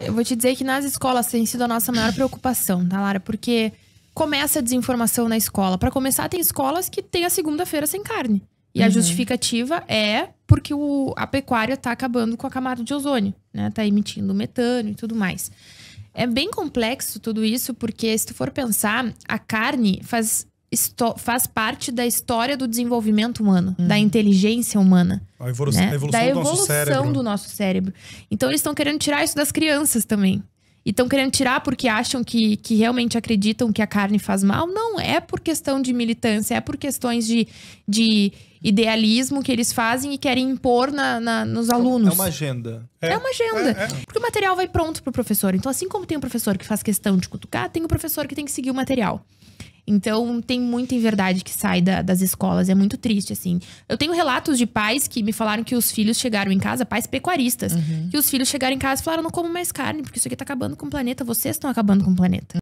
Eu vou te dizer que nas escolas tem sido a nossa maior preocupação, tá, Lara? Porque começa a desinformação na escola. Para começar, tem escolas que tem a segunda-feira sem carne. E uhum. a justificativa é porque o, a pecuária tá acabando com a camada de ozônio, né? Tá emitindo metano e tudo mais. É bem complexo tudo isso, porque se tu for pensar, a carne faz faz parte da história do desenvolvimento humano, uhum. da inteligência humana. A evolução, né? a evolução da evolução do nosso cérebro. Do nosso cérebro. Então eles estão querendo tirar isso das crianças também. E estão querendo tirar porque acham que, que realmente acreditam que a carne faz mal. Não, é por questão de militância, é por questões de, de idealismo que eles fazem e querem impor na, na nos é alunos. É uma agenda. É, é uma agenda. É, é. Porque o material vai pronto para o professor. Então, assim como tem um professor que faz questão de cutucar, tem o um professor que tem que seguir o material. Então, tem muita inverdade que sai da, das escolas. É muito triste, assim. Eu tenho relatos de pais que me falaram que os filhos chegaram em casa, pais pecuaristas, uhum. que os filhos chegaram em casa e falaram: não como mais carne, porque isso aqui tá acabando com o planeta, vocês estão acabando com o planeta.